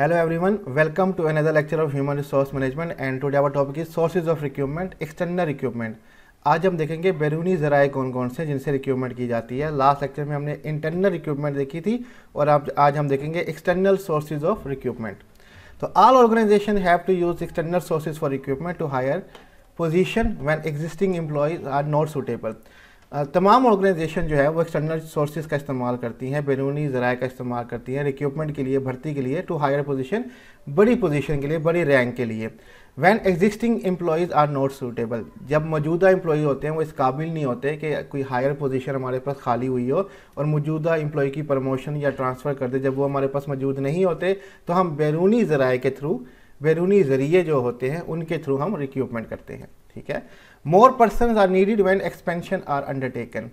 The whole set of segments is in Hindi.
Hello everyone welcome to another lecture of human resource management and today our topic is sources of Recruitment, external Recruitment. आज हम देखेंगे बैरूनी ज़राए कौन कौन से जिनसे रिक्यूपमेंट की जाती है लास्ट लेक्चर में हमने इंटरनल रिक्रूटमेंट देखी थी और आप आज हम देखेंगे एक्सटर्नल सोर्सेज ऑफ रिक्यूपमेंट तो all organisation have to use external sources for recruitment to higher position when existing employees are not suitable तमाम ऑर्गेनाइजेशन जो है वो एक्सटर्नल सोर्सेज का इस्तेमाल करती हैं बैरूनी ज़राए का इस्तेमाल करती हैं रिक्यूपमेंट के लिए भर्ती के लिए टू हायर पोजीशन बड़ी पोजीशन के लिए बड़ी रैंक के लिए when existing employees are not suitable जब मौजूदा एम्प्लॉज होते हैं वो इस काबिल नहीं होते कि कोई हायर पोजिशन हमारे पास खाली हुई हो और मौजूदा एम्प्लॉय की प्रमोशन या ट्रांसफ़र कर दे जब वो हमारे पास मौजूद नहीं होते तो हम बैरूनी ज़राए के थ्रू बैरूनी जरिए जो होते हैं उनके थ्रू हम रिक्रूटमेंट करते हैं ठीक है more person are needed when expansion are undertaken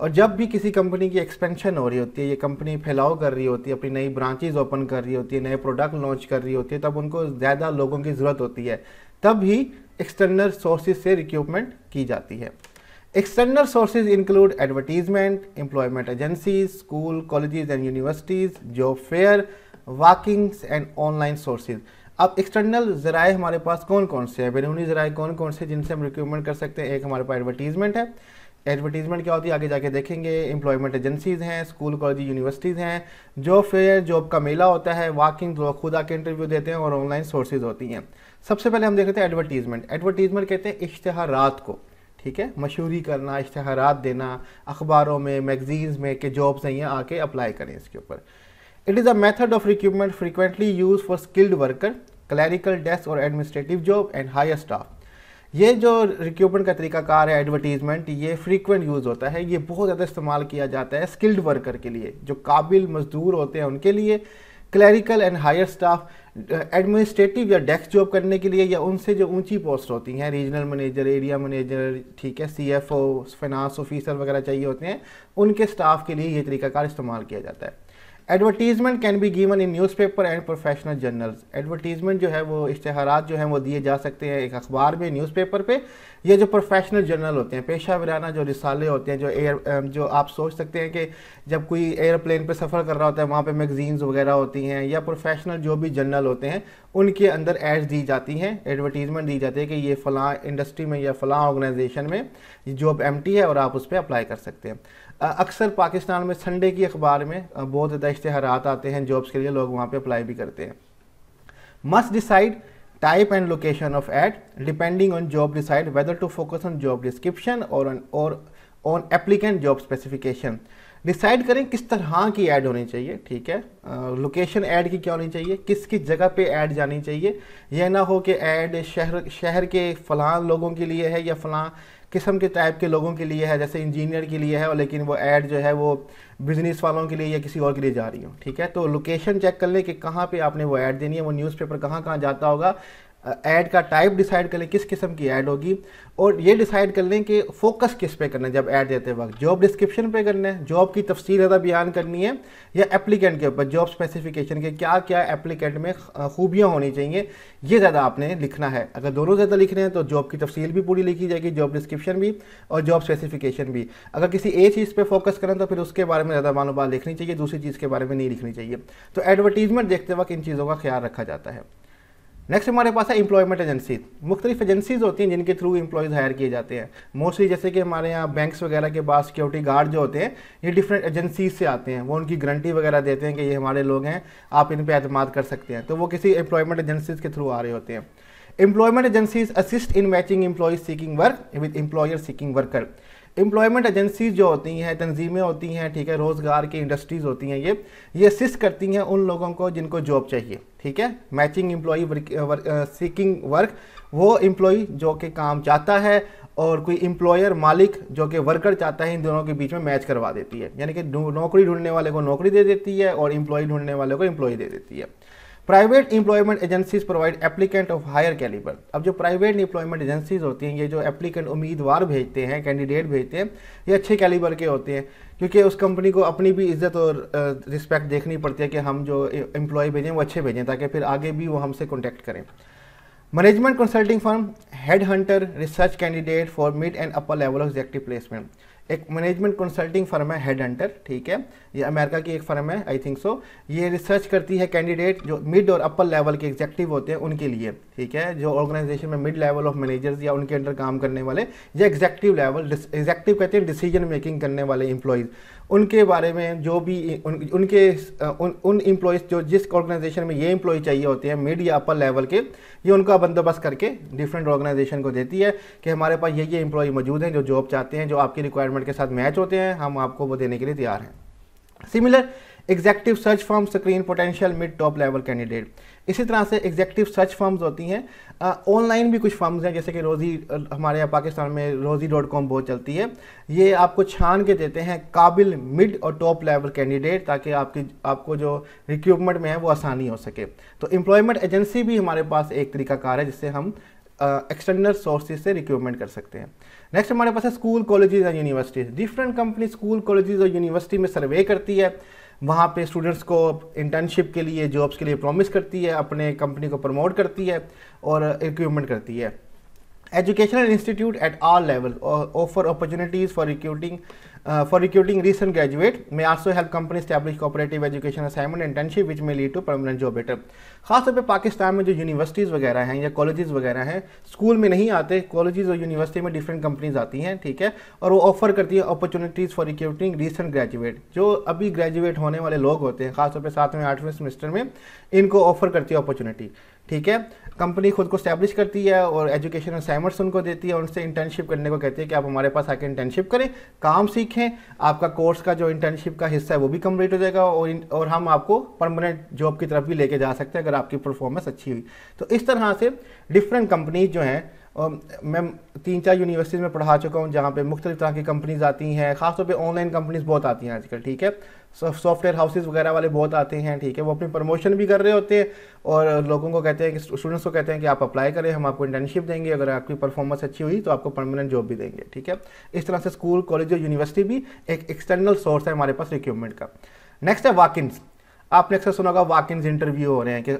और जब भी किसी कंपनी की एक्सपेंशन हो रही होती है ये कंपनी फैलाव कर रही होती है अपनी नई ब्रांचेज ओपन कर रही होती है नए प्रोडक्ट लॉन्च कर रही होती है तब उनको ज़्यादा लोगों की ज़रूरत होती है तब ही एक्सटर्नल सोर्सेज से रिक्रूटमेंट की जाती है external sources include advertisement employment agency school colleges and universities job fair walk and online sources अब एक्सटर्नल ज़राए हमारे पास कौन कौन से हैं बैरूनी ज़राए कौन कौन से जिनसे हम रिक्रूटमेंट कर सकते हैं एक हमारे पास एडवर्टीज़मेंट है एडवर्टीज़मेंट क्या होती है आगे जाके देखेंगे एम्प्लॉयमेंट एजेंसीज़ हैं स्कूल कॉलेज यूनिवर्सिटीज़ हैं जॉब फेयर जॉब का मेला होता है वॉकिंग लोग खुद आके इंटरव्यू देते हैं और ऑनलाइन सोर्सेज होती हैं सबसे पहले हम देख रहे थे एडवर्टीज़मेंट एडवर्टीज़मेंट कहते हैं इश्तहारात को ठीक है मशहूरी करना इश्तहारात देना अखबारों में मैगजीन्स में कि जॉब्स हैं आके अप्लाई करें इसके ऊपर it is a method of recruitment frequently use for skilled worker clerical desk और administrative job and higher staff ये जो रिक्रूटमेंट का तरीकाकार है एडवर्टीजमेंट ये फ्रीक्वेंट यूज़ होता है ये बहुत ज़्यादा इस्तेमाल किया जाता है स्किल्ड वर्कर के लिए जो काबिल मजदूर होते हैं उनके लिए clerical and higher staff administrative या डेस्क जॉब करने के लिए या उनसे जो ऊंची पोस्ट होती हैं रीजनल मैनेजर एरिया मैनेजर ठीक है C F O finance officer वगैरह चाहिए होते हैं उनके स्टाफ के लिए ये तरीकाकार इस्तेमाल किया जाता है advertisement can be given in newspaper and professional journals advertisement जो है वो इश्तहार जो हैं वो दिए जा सकते हैं एक अखबार में न्यूज़पेपर पे या जो प्रोफेशनल जर्नल होते हैं पेशा वराना जो रिसाले होते हैं जो एयर जो आप सोच सकते हैं कि जब कोई एयरप्लेन पर सफ़र कर रहा होता है वहाँ पर मैगजीन्स वगैरह होती हैं या प्रोफेशनल जो भी जर्नल होते हैं उनके अंदर एड्स दी जाती हैं एडवर्टीज़मेंट दी जाती है कि ये फ़लाँ इंडस्ट्री में या फ़लाँ ऑर्गेनाइजेशन में जॉब एम है और आप उस पर अप्लाई कर सकते हैं अक्सर पाकिस्तान में संडे की अखबार में बहुत ज़्यादा इश्तहारात आते हैं जॉब्स के लिए लोग वहाँ पर अप्लाई भी करते हैं must decide type and location of ad depending on job decide whether to focus on job description और on applicant job specification decide करें किस तरह की ऐड होनी चाहिए ठीक है लोकेशन ऐड की क्या होनी चाहिए किस किस जगह पे ऐड जानी चाहिए यह ना हो कि ऐड शहर शहर के फलां लोगों के लिए है या फलां किस्म के टाइप के लोगों के लिए है जैसे इंजीनियर के लिए है और लेकिन वो ऐड जो है वो बिज़नेस वालों के लिए या किसी और के लिए जा रही हो ठीक है तो लोकेशन चेक कर लें कि कहाँ पे आपने वो ऐड देनी है वो न्यूज़पेपर कहाँ कहाँ जाता होगा ऐड का टाइप डिसाइड कर लें किस किस्म की ऐड होगी और ये डिसाइड कर लें कि फोकस किस पे करना है जब ऐड देते वक्त जॉब डिस्क्रिप्शन पे करना है जॉब की तफसील ज़्यादा बयान करनी है या एप्लीकेंट के ऊपर जॉब स्पेसिफिकेशन के क्या क्या एप्लीकेंट में खूबियाँ होनी चाहिए ये ज़्यादा आपने लिखना है अगर दोनों ज़्यादा लिख रहे हैं तो जॉब की तफसील भी पूरी लिखी जाएगी जॉब डिस्क्रिप्शन भी और जॉब स्पेसिफिकेशन भी अगर किसी एक चीज़ पर फोकस करें तो फिर उसके बारे में ज़्यादा मालूम लिखनी चाहिए दूसरी चीज़ के बारे में नहीं लिखनी चाहिए तो एडवर्टीजमेंट देखते वक्त इन चीज़ों का ख्याल रखा जाता है नेक्स्ट हमारे पास है एम्प्लॉयमेंट एजेंसी मुख्तलिफ एजेंसीज होती हैं जिनके थ्रू एम्प्लॉयज़ हायर किए जाते हैं मोस्टली जैसे कि हमारे यहाँ बैंक्स वगैरह के पास सिक्योरिटी गार्ड जो होते हैं ये डिफरेंट एजेंसीज से आते हैं वो उनकी गारंटी वगैरह देते हैं कि ये हमारे लोग हैं आप इन पर अतमाद कर सकते हैं तो वो किसी एम्प्लॉयमेंट एजेंसीज के थ्रू आ रहे होते हैं employment agencies assist in matching employees seeking work with employer seeking worker employment agencies जो होती हैं तंजीमें होती हैं ठीक है रोज़गार की इंडस्ट्रीज़ होती हैं ये ये असिस्ट करती हैं उन लोगों को जिनको जॉब चाहिए ठीक है मैचिंग एम्प्लॉई सीकिंग वर्क वो एम्प्लॉई जो कि काम चाहता है और कोई एम्प्लॉयर मालिक जो कि वर्कर चाहता है इन दोनों के बीच में मैच करवा देती है यानी कि नौकरी ढूंढने वाले को नौकरी दे देती है और एम्प्लॉय ढूंढने वाले को एम्प्लॉय दे देती है private employment agencies provide applicant of higher calibre अब जो प्राइवेट एम्प्लॉयमेंट एजेंसीज होती हैं ये जो एप्लीकेंट उम्मीदवार भेजते हैं कैंडिडेट भेजते हैं ये अच्छे कैलिबर के होते हैं क्योंकि उस कंपनी को अपनी भी इज्जत और रिस्पेक्ट देखनी पड़ती है कि हम जो एम्प्लॉय भेजें वो अच्छे भेजें ताकि फिर आगे भी वो हमसे कॉन्टैक्ट करें management consulting firm head hunter research candidate for mid and upper level of executive placement एक मैनेजमेंट कंसल्टिंग फर्म है हेड हंटर ठीक है ये अमेरिका की एक फर्म है आई थिंक सो ये रिसर्च करती है कैंडिडेट जो मिड और अपर लेवल के एग्जेक्टिव होते हैं उनके लिए ठीक है जो ऑर्गेनाइजेशन में मिड लेवल ऑफ मैनेजर्स या उनके अंडर काम करने वाले या एग्जेक्टिव लेवल एग्जेक्टिव कहते हैं डिसीजन मेकिंग करने वाले इंप्लॉयज़ उनके बारे में जो भी उन, उनके उन उन इम्प्लॉयज़ जो जिस ऑर्गेनाइजेशन में ये इंप्लॉय चाहिए होते हैं मिड या अपर लेवल के ये उनका बंदोबस्त करके डिफरेंट ऑर्गेनाइजेशन ऑर्गेनाइजेशन को देती है कि हमारे पास ये ये इंप्लॉई मौजूद हैं जो जॉब चाहते हैं जो आपकी रिक्वायरमेंट के साथ मैच होते हैं हम आपको वो देने के लिए तैयार हैं similar executive search firms screen potential mid top level candidate इसी तरह से एग्जैक्टिव सर्च फॉर्म्स होती हैं ऑनलाइन भी कुछ फॉर्म्स हैं जैसे कि रोज़ी हमारे यहाँ पाकिस्तान में रोज़ी डॉट कॉम बहुत चलती है ये आपको छान के देते हैं काबिल मिड और टॉप लेवल कैंडिडेट ताकि आपकी आपको जो रिक्रूटमेंट में है वो आसानी हो सके तो एम्प्लॉयमेंट एजेंसी भी हमारे पास एक तरीका कार है जिससे हम एक्सटर्नल सोर्सेज से रिक्रूटमेंट कर सकते हैं नेक्स्ट हमारे पास है स्कूल कॉलेजेस और universities different company school colleges और यूनिवर्सिटी में सर्वे करती है वहाँ पे स्टूडेंट्स को इंटर्नशिप के लिए जॉब्स के लिए प्रॉमिस करती है अपने कंपनी को प्रमोट करती है और रिक्रूटमेंट करती है educational institute at all level offer opportunities for recruiting Uh, for recruiting recent graduate may also help company establish cooperative education assignment internship which may lead to permanent job better खासतौर पर पाकिस्तान में जो यूनिवर्सिटीज़ वगैरह हैं या कॉलेजेस वगैरह हैं स्कूल में नहीं आते कॉलेजेस और यूनिवर्सिटी में डिफरेंट कंपनीज आती हैं ठीक है और वो ऑफर करती है opportunities for recruiting recent graduate जो अभी ग्रेजुएट होने वाले लोग होते हैं खासतौर पर सातवें आठवें सेमेस्टर में इनको ऑफर करती है अपॉर्चुनिटी ठीक है कंपनी खुद को स्टैब्लिश करती है और एजुकेशन असाइनमेंट्स उनको देती है और उनसे इंटर्नशिप करने को कहती है कि आप हमारे पास आके इंटर्नशिप करें काम सीखें आपका कोर्स का जो इंटर्नशिप का हिस्सा है वो भी कम्प्लीट हो जाएगा और और हम आपको परमानेंट जॉब की तरफ भी लेके जा सकते हैं अगर आपकी परफॉर्मेंस अच्छी हुई तो इस तरह से डिफरेंट कंपनीज जो हैं मैं तीन चार यूनिवर्सिटीज़ में पढ़ा चुका हूँ जहाँ पे मुख्तलिफ तरह की कंपनीज़ आती हैं खासतौर पे ऑनलाइन कंपनीज़ बहुत आती हैं आजकल ठीक है सॉफ्टवेयर हाउसेज वगैरह वाले बहुत आते हैं ठीक है वो अपनी प्रमोशन भी कर रहे होते हैं और लोगों को कहते हैं कि स्टूडेंट्स को कहते हैं कि आप अप्लाई करें हम आपको इंटर्नशिप देंगे अगर आपकी परफॉर्मेंस अच्छी हुई तो आपको परमानेंट जॉब भी देंगे ठीक है इस तरह से स्कूल कॉलेज और यूनिवर्सिटी भी एक एक्सटर्नल सोर्स है हमारे पास रिक्रूटमेंट का नेक्स्ट है वाकिन्स आपने अक्सर सुना होगा वाकिन्स इंटरव्यू हो रहे हैं कि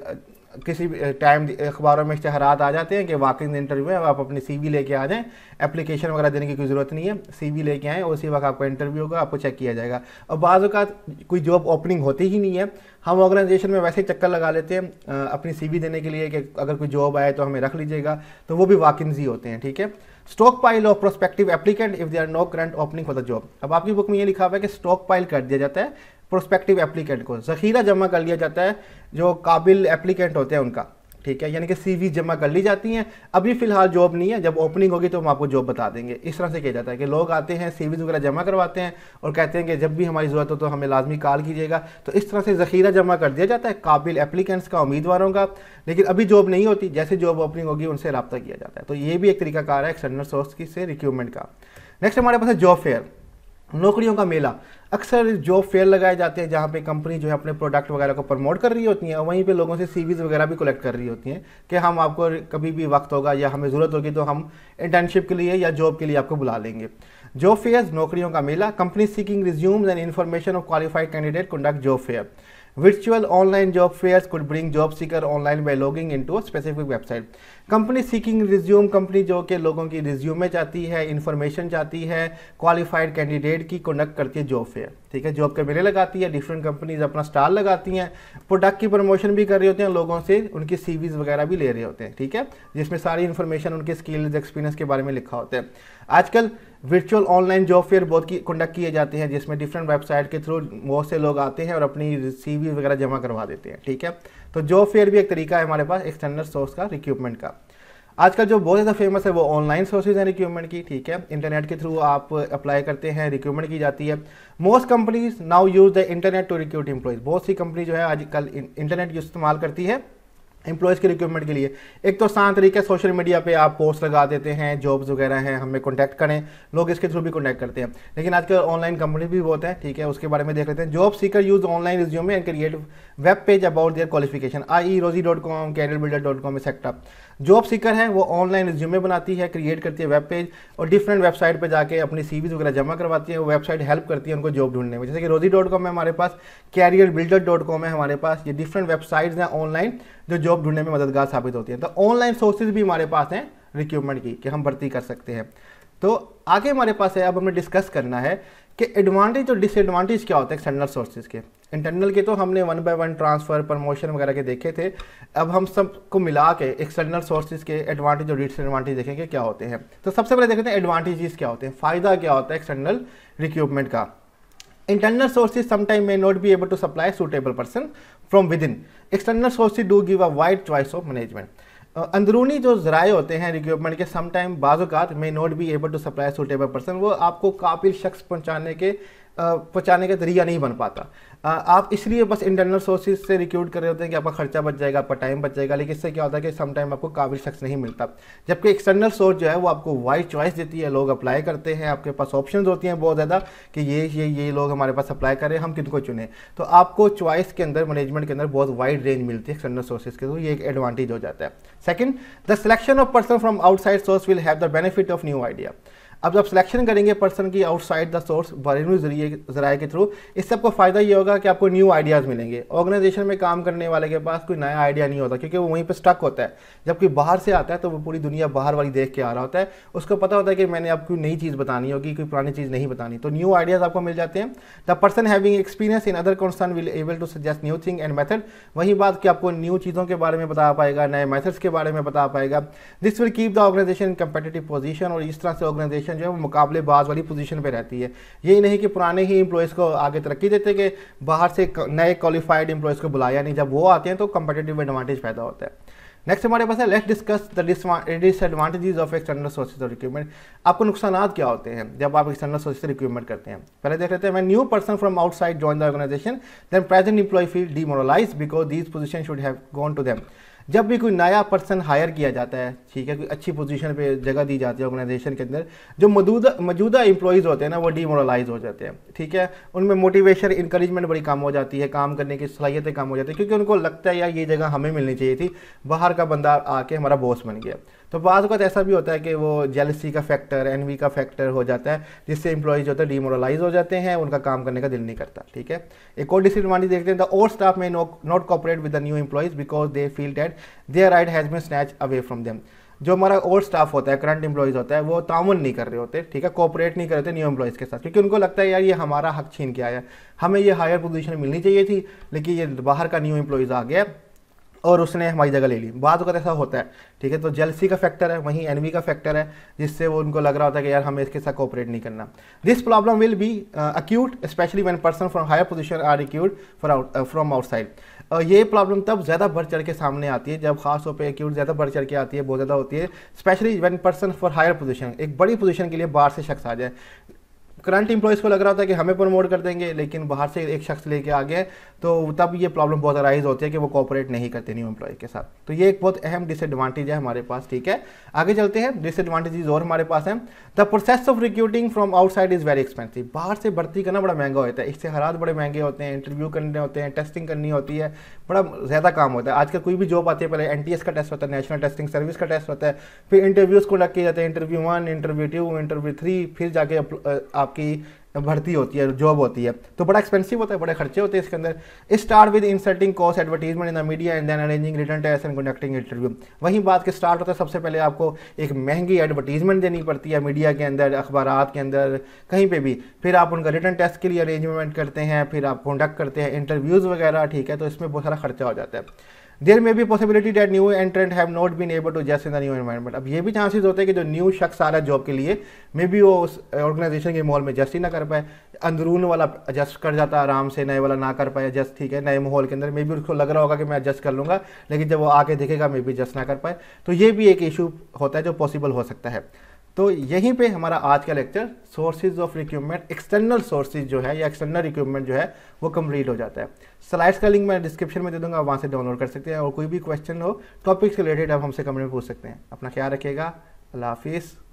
किसी टाइम अखबारों में इश्तहारात आ जाते हैं कि वाकिंग इंटरव्यू है आप अपनी सीवी लेके आ जाएं एप्लीकेशन वगैरह देने की कोई ज़रूरत नहीं है सीवी लेके आएँ उसी वक्त आपका इंटरव्यू होगा आपको चेक किया जाएगा और बाज़ का कोई जॉब ओपनिंग होती ही नहीं है हम ऑर्गेनाइजेशन में वैसे ही चक्कर लगा लेते हैं अपनी सी देने के लिए कि अगर कोई जॉब आए तो हमें रख लीजिएगा तो वो भी वाकिंग्स ही होते हैं ठीक है stock pile of prospective applicant if they are no current opening for the job अब आपकी बुक में ये लिखा हुआ है कि स्टॉक पाइल कर दिया जाता है प्रोस्पेक्टिव एप्लीकेंट को ज़खीरा जमा कर लिया जाता है जो काबिल एप्लीकेंट होते हैं उनका ठीक है यानी कि सीवी जमा कर ली जाती हैं अभी फ़िलहाल जॉब नहीं है जब ओपनिंग होगी तो हम आपको जॉब बता देंगे इस तरह से किया जाता है कि लोग आते हैं सीवीज वगैरह जमा करवाते हैं और कहते हैं कि जब भी हमारी ज़रूरत हो तो हमें लाजमी कॉल कीजिएगा तो इस तरह से ज़खीरा जमा कर दिया जाता है काबिल एप्लीकेंट्स का उम्मीदवारों का लेकिन अभी जॉब नहीं होती जैसे जॉब ओपनिंग होगी उनसे रबता किया जाता है तो ये भी एक तरीका कार है एक्सटर्नल सोर्स की से रिक्रूटमेंट का नेक्स्ट हमारे पास है जॉब फेयर नौकरियों का मेला अक्सर जॉब फेयर लगाए जाते हैं जहाँ पे कंपनी जो है अपने प्रोडक्ट वगैरह को प्रमोट कर रही होती हैं और वहीं पे लोगों से सीवीज वगैरह भी कलेक्ट कर रही होती हैं कि हम आपको कभी भी वक्त होगा या हमें ज़रूरत होगी तो हम इंटर्नशिप के लिए या जॉब के लिए आपको बुला लेंगे जॉब फेयर नौकरियों का मेला company seeking resumes and information of qualified candidate conduct job fair Virtual online job fairs could bring job seeker online by logging into a specific website. Company seeking resume company जो के लोगों की रिज्यूमे चाहती है इन्फॉर्मेशन चाहती है क्वालिफाइड कैंडिडेट की कनेक्ट करती है जॉब फेयर ठीक है जो आपके मेले लगाती है डिफरेंट कंपनीज अपना स्टाल लगाती हैं प्रोडक्ट की प्रमोशन भी कर रहे होते हैं लोगों से उनकी सीवीज वगैरह भी ले रहे होते हैं ठीक है जिसमें सारी इन्फॉर्मेशन उनके स्किल्स एक्सपीरियंस के बारे में लिखा होता है आजकल वर्चुअल ऑनलाइन जॉब फेयर बहुत की कंडक्ट किए जाते हैं जिसमें डिफरेंट वेबसाइट के थ्रू बहुत से लोग आते हैं और अपनी सीवी वगैरह जमा करवा देते हैं ठीक है तो जॉब फेयर भी एक तरीका है हमारे पास एक्सटर्नल सोर्स का रिक्यूपमेंट का आजकल जो बहुत ज़्यादा फेमस है वो ऑनलाइन सोर्सेज हैं रिक्रूटमेंट की ठीक है इंटरनेट के थ्रू आप अप्लाई करते हैं रिक्रूटमेंट की जाती है most companies now use the internet to recruit employees बहुत सी कंपनी जो है आजकल इंटरनेट इस्तेमाल करती है एम्प्लॉयज़ के रिक्रूटमेंट के लिए एक तो आसान तरीके सोशल मीडिया पे आप पोस्ट लगा देते हैं जॉब्स वगैरह हैं हमें कॉन्टैक्ट करें लोग इसके थ्रू भी कॉन्टैक्ट करते हैं लेकिन आजकल ऑनलाइन कंपनी भी बहुत है ठीक है उसके बारे में देख लेते हैं job seeker use online resume and create web page about their qualification I E Rozee dot com career builder dot com etcetera job seeker है वो ऑनलाइन रिज्यूमे बनाती है क्रिएट करती है वेब पेज और डिफरेंट वेबसाइट पर जाकर अपनी सीवीज वगैरह जमा करवाती है वो वेबसाइट हेल्प करती है उनको जॉब ढूंढने में जैसे कि रोजी डॉट कॉम है हमारे पास कैरियर बिल्डर डॉट कॉम है हमारे पास ये डिफरेंट वेबसाइट्स हैं ऑनलाइन जो जॉब ढूंढने में मददगार साबित होती है तो ऑनलाइन सोर्सेज भी हमारे पास हैं रिक्रूटमेंट की कि हम भर्ती कर सकते हैं तो आगे हमारे पास है अब हमें डिस्कस करना है कि एडवांटेज और डिसएडवांटेज क्या होते हैं एक्सटर्नल सोर्सेज के इंटरनल के तो हमने one by one transfer promotion वगैरह के देखे थे अब हम सबको मिला के एक्सटर्नल सोर्सेज के एडवांटेज और डिसएडवांटेज देखेंगे क्या होते हैं तो सबसे पहले देखते हैं एडवांटेजेस क्या होते हैं फ़ायदा क्या होता है एक्सटर्नल रिक्रूटमेंट का internal sources sometimes may not be able to supply suitable person from within external sources do give a wide choice of management अंदरूनी जो ज़राए होते हैं रिक्रूटमेंट के समटाइम बाज़ात may not be able to supply suitable person वो आपको काबिल शख्स पहुंचाने के पहुंचाने का जरिया नहीं बन पाता आप इसलिए बस इंटरनल सोर्सेज से रिक्रूट कर रहे होते हैं कि आपका खर्चा बच जाएगा आपका टाइम बच जाएगा लेकिन इससे क्या होता है कि टाइम आपको काबिल शख्स नहीं मिलता जबकि एक्सटर्नल सोर्स जो है वो आपको वाइड चॉइस देती है लोग अप्लाई करते हैं आपके पास ऑप्शन होती हैं बहुत ज़्यादा कि ये ये ये लोग हमारे पास अप्लाई करें हम किनको को चुने तो आपको चॉइस के अंदर मैनेजमेंट के अंदर बहुत वाइड रेंज मिलती है एक्सटर्नल सोर्सेज के थ्रू ये एक एडवांटेज हो जाता है second the selection of person from outside source will have the benefit of new idea अब जब सिलेक्शन करेंगे पर्सन की आउटसाइड द सोर्स घरेलू जरिए जराए के थ्रू इससे आपको फ़ायदा ये होगा कि आपको न्यू आइडियाज़ मिलेंगे ऑर्गेनाइजेशन में काम करने वाले के पास कोई नया आइडिया नहीं होता क्योंकि वो वहीं पर स्टक होता है जब कोई बाहर से आता है तो वो पूरी दुनिया बाहर वाली देख के आ रहा होता है उसको पता होता है कि मैंने आपको नई चीज़ बतानी होगी कोई पुरानी चीज़ नहीं बतानी तो न्यू आइडियाज़ आपको मिल जाते हैं the person having experience in other concern will able to suggest new thing and method वही बात कि आपको न्यू चीज़ों के बारे में बता पाएगा नए मैथड्स के बारे में बता पाएगा this will keep the organisation competitive position और इस तरह से ऑर्गेनाइजेशन पोजीशन जो है वो मुकाबले बाज वाली पोजीशन पे रहती है यही नहीं कि पुराने ही इम्प्लॉयज़ को आगे तरक्की देते कि बाहर से नए क्वालिफाइड इम्प्लॉयज़ को बुलाया नहीं जब वो आते हैं तो कम्पटेटिव एडवांटेज पैदा होता है नेक्स्ट हमारे पास है let discuss the disadvantages of external sources of recruitment आपको नुकसान क्या होते हैं जब आप एक्सटर्नल सोर्सेज रिक्रूटमेंट करते हैं पहले देख लेते हैं मैं new person from outside join the organisation then present employee feel demoralise because this position should have gone to them जब भी कोई नया पर्सन हायर किया जाता है ठीक है कोई अच्छी पोजीशन पे जगह दी जाती है ऑर्गेनाइजेशन के अंदर जो मौजूदा मौजूदा एम्प्लॉयज़ होते हैं ना वो डीमोरलाइज हो जाते हैं ठीक है उनमें मोटिवेशन इंकरेजमेंट बड़ी कम हो जाती है काम करने की सलाहियतें कम हो जाती है क्योंकि उनको लगता है यार ये जगह हमें मिलनी चाहिए थी बाहर का बंदा आके हमारा बॉस बन गया तो बाद ऐसा भी होता है कि वो जेलसी का फैक्टर एनवी का फैक्टर हो जाता है जिससे इंप्लॉयज़ जो होता है डीमोरलाइज हो जाते हैं उनका काम करने का दिल नहीं करता ठीक है एक और डिसएडवांटेज देखते हैं the old staff may not cooperate with the new employees because they feel that their right has been snatch away from them जो हमारा ओल्ड स्टाफ होता है करंट एम्प्लॉयज़ होता है वो तामन नहीं कर रहे होते ठीक है कॉपरेट नहीं कर रहे होते न्यू एम्प्लॉयज़ के साथ क्योंकि उनको लगता है यार ये हमारा हक छीन के आया हमें ये हायर पोजीशन मिलनी चाहिए थी लेकिन ये बाहर का न्यू एम्प्लॉयज़ आ गया और उसने हमारी जगह ले ली बात अगर ऐसा होता है ठीक है तो जेलसी का फैक्टर है वहीं एनवी का फैक्टर है जिससे वो उनको लग रहा होता है कि यार हमें इसके साथ कोऑपरेट नहीं करना this problem will be acute specially when person from higher position are acute from outside ये प्रॉब्लम तब ज़्यादा बढ़ चढ़ के सामने आती है जब खास तौर पर एक्यूट ज़्यादा बढ़ चढ़ के आती है बहुत ज़्यादा होती है specially one person for higher position एक बड़ी पोजीशन के लिए बाहर से शख्स आ जाए करंट इम्प्लॉयज़ को लग रहा होता है कि हमें प्रमोट कर देंगे लेकिन बाहर से एक शख्स लेके आ गए तो तब ये प्रॉब्लम बहुत अराइज होती है कि वो कॉपरेट नहीं करते न्यू एम्प्लॉय के साथ तो ये एक बहुत अहम डिसएडवांटेज है हमारे पास ठीक है आगे चलते हैं डिसएडवांटेजेस और हमारे पास हैं the process of recruiting from outside is very expensive बाहर से भर्ती करना बड़ा महंगा होता है इससे हालात बड़े महंगे होते हैं इंटरव्यू करने होते हैं टेस्टिंग करनी होती है बड़ा ज़्यादा काम होता है आजकल कोई भी जॉब आती है पहले एन का टेस्ट होता है नेशनल टेस्टिंग सर्विस का टेस्ट होता है फिर इंटरव्यूज़ को लग के जाते हैं interview one interview two interview three फिर जाके आप आपकी भर्ती होती है जॉब होती है तो बड़ा एक्सपेंसिव होता है बड़े खर्चे होते हैं इसके अंदर start with inserting cost advertisement in the media and then arranging written test and conducting interview वहीं बात के स्टार्ट होता है सबसे पहले आपको एक महंगी एडवर्टीजमेंट देनी पड़ती है मीडिया के अंदर अखबार के अंदर कहीं पर भी फिर आप उनका रिटर्न टेस्ट के लिए अरेंजमेंट करते हैं फिर आप कंडक्ट करते हैं इंटरव्यूज़ वगैरह ठीक है तो इसमें बहुत सारा खर्चा हो जाता है देर में भी possibility that new entrant have not been able to just in the new environment अब ये भी चांसेस होते हैं कि जो न्यू शख्स आ रहा है जॉब के लिए मे बी वो उस ऑर्गेनाइजेशन के माहौल में जस्ट ही ना कर पाए अंदरून वाला एडजस्ट कर जाता आराम से नए वाला ना कर पाए एडजस्ट ठीक है नए माहौल के अंदर मे बी उसको लग रहा होगा कि मैं एडजस्ट कर लूँगा लेकिन जब वो आके देखेगा मे बी एडजस्ट ना कर पाए तो ये भी एक इशू होता है जो पॉसिबल हो सकता है तो यहीं पे हमारा आज का lecture sources of recruitment external sources जो है या एक्सटर्नल रिक्यूपमेंट जो है वो कंप्लीट हो जाता है स्लाइड्स का लिंक मैं डिस्क्रिप्शन में दे दूंगा वहाँ से डाउनलोड कर सकते हैं और कोई भी क्वेश्चन हो टॉपिक्स के रिलेटेड आप हमसे कमेंट में पूछ सकते हैं अपना ख्याल रखिएगा अल्लाह हाफिज़